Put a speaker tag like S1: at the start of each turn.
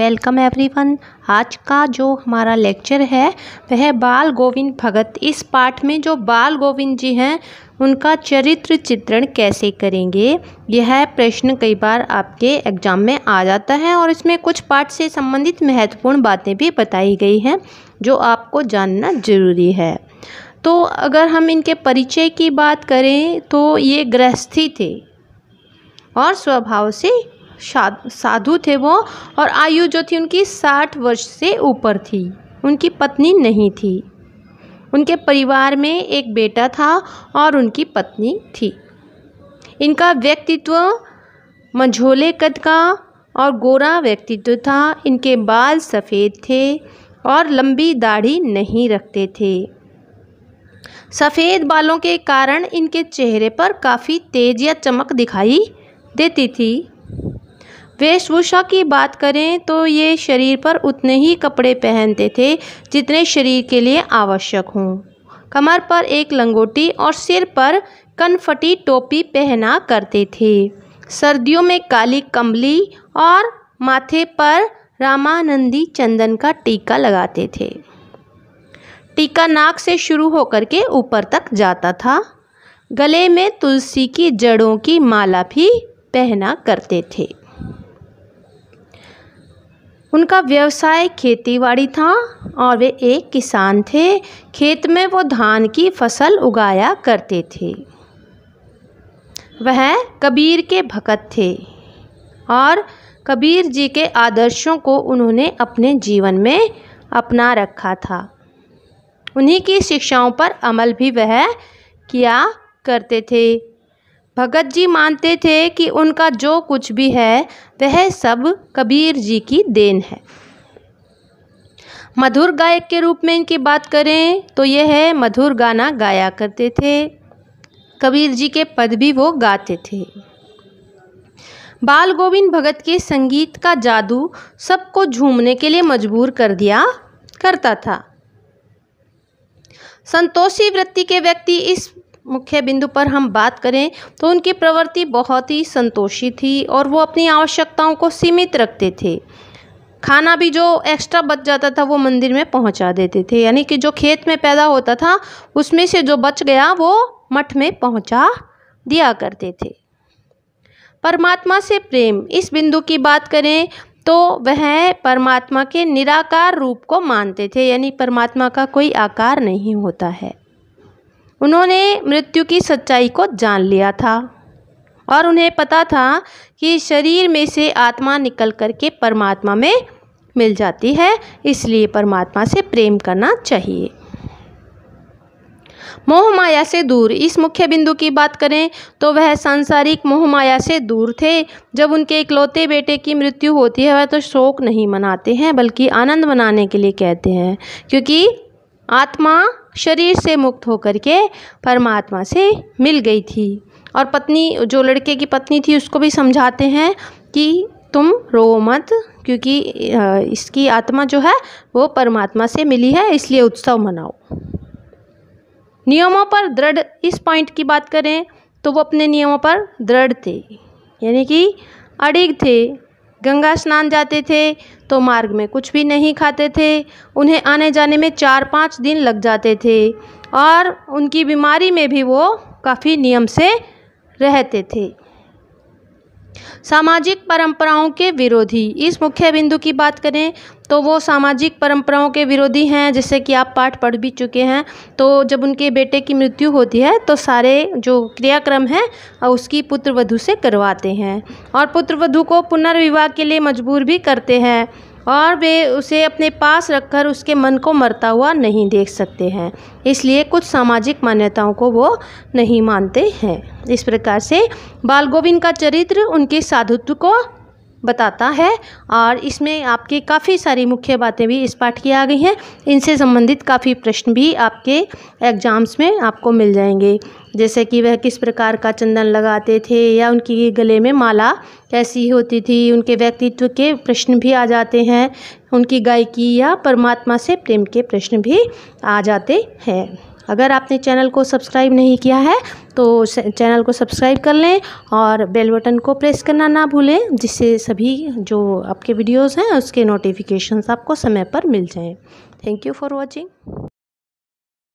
S1: welcome everyone आज का जो हमारा लेक्चर है वह बाल गोविंद भगत इस पाठ में जो बाल गोविंद जी हैं उनका चरित्र चित्रण कैसे करेंगे यह प्रश्न कई बार आपके एग्जाम में आ जाता है और इसमें कुछ पाठ से संबंधित महत्वपूर्ण बातें भी बताई गई हैं जो आपको जानना जरूरी है तो अगर हम इनके परिचय की बात करें तो ये गृहस्थी थे और स्वभाव से साधु थे वो और आयु जो थी उनकी साठ वर्ष से ऊपर थी उनकी पत्नी नहीं थी उनके परिवार में एक बेटा था और उनकी पत्नी थी इनका व्यक्तित्व मझोले कद का और गोरा व्यक्तित्व था इनके बाल सफ़ेद थे और लंबी दाढ़ी नहीं रखते थे सफ़ेद बालों के कारण इनके चेहरे पर काफ़ी तेज या चमक दिखाई देती थी वेशभूषा की बात करें तो ये शरीर पर उतने ही कपड़े पहनते थे जितने शरीर के लिए आवश्यक हों कमर पर एक लंगोटी और सिर पर कनफटी टोपी पहना करते थे सर्दियों में काली कम्बली और माथे पर रामानंदी चंदन का टीका लगाते थे टीका नाक से शुरू होकर के ऊपर तक जाता था गले में तुलसी की जड़ों की माला भी पहना करते थे उनका व्यवसाय खेतीबाड़ी था और वे एक किसान थे खेत में वो धान की फसल उगाया करते थे वह कबीर के भक्त थे और कबीर जी के आदर्शों को उन्होंने अपने जीवन में अपना रखा था उन्हीं की शिक्षाओं पर अमल भी वह किया करते थे भगत जी मानते थे कि उनका जो कुछ भी है वह सब कबीर जी की देन है मधुर गायक के रूप में इनकी बात करें तो यह है मधुर गाना गाया करते थे कबीर जी के पद भी वो गाते थे बाल गोविंद भगत के संगीत का जादू सबको झूमने के लिए मजबूर कर दिया करता था संतोषी वृत्ति के व्यक्ति इस मुख्य बिंदु पर हम बात करें तो उनकी प्रवृत्ति बहुत ही संतोषी थी और वो अपनी आवश्यकताओं को सीमित रखते थे खाना भी जो एक्स्ट्रा बच जाता था वो मंदिर में पहुंचा देते थे यानी कि जो खेत में पैदा होता था उसमें से जो बच गया वो मठ में पहुंचा दिया करते थे परमात्मा से प्रेम इस बिंदु की बात करें तो वह परमात्मा के निराकार रूप को मानते थे यानी परमात्मा का कोई आकार नहीं होता है उन्होंने मृत्यु की सच्चाई को जान लिया था और उन्हें पता था कि शरीर में से आत्मा निकल कर के परमात्मा में मिल जाती है इसलिए परमात्मा से प्रेम करना चाहिए मोह माया से दूर इस मुख्य बिंदु की बात करें तो वह सांसारिक मोह माया से दूर थे जब उनके इकलौते बेटे की मृत्यु होती है वह तो शोक नहीं मनाते हैं बल्कि आनंद मनाने के लिए कहते हैं क्योंकि आत्मा शरीर से मुक्त होकर के परमात्मा से मिल गई थी और पत्नी जो लड़के की पत्नी थी उसको भी समझाते हैं कि तुम रो मत क्योंकि इसकी आत्मा जो है वो परमात्मा से मिली है इसलिए उत्सव मनाओ नियमों पर दृढ़ इस पॉइंट की बात करें तो वो अपने नियमों पर दृढ़ थे यानी कि अड़िग थे गंगा स्नान जाते थे तो मार्ग में कुछ भी नहीं खाते थे उन्हें आने जाने में चार पाँच दिन लग जाते थे और उनकी बीमारी में भी वो काफ़ी नियम से रहते थे सामाजिक परंपराओं के विरोधी इस मुख्य बिंदु की बात करें तो वो सामाजिक परंपराओं के विरोधी हैं जैसे कि आप पाठ पढ़ भी चुके हैं तो जब उनके बेटे की मृत्यु होती है तो सारे जो क्रियाक्रम हैं उसकी पुत्रवधु से करवाते हैं और पुत्रवधु को पुनर्विवाह के लिए मजबूर भी करते हैं और वे उसे अपने पास रखकर उसके मन को मरता हुआ नहीं देख सकते हैं इसलिए कुछ सामाजिक मान्यताओं को वो नहीं मानते हैं इस प्रकार से बाल गोविंद का चरित्र उनके साधुत्व को बताता है और इसमें आपकी काफ़ी सारी मुख्य बातें भी इस पाठ की आ गई हैं इनसे संबंधित काफ़ी प्रश्न भी आपके एग्ज़ाम्स में आपको मिल जाएंगे जैसे कि वह किस प्रकार का चंदन लगाते थे या उनकी गले में माला कैसी होती थी उनके व्यक्तित्व के प्रश्न भी आ जाते हैं उनकी गायकी या परमात्मा से प्रेम के प्रश्न भी आ जाते हैं अगर आपने चैनल को सब्सक्राइब नहीं किया है तो चैनल को सब्सक्राइब कर लें और बेल बटन को प्रेस करना ना भूलें जिससे सभी जो आपके वीडियोस हैं उसके नोटिफिकेशंस आपको समय पर मिल जाएं थैंक यू फॉर वाचिंग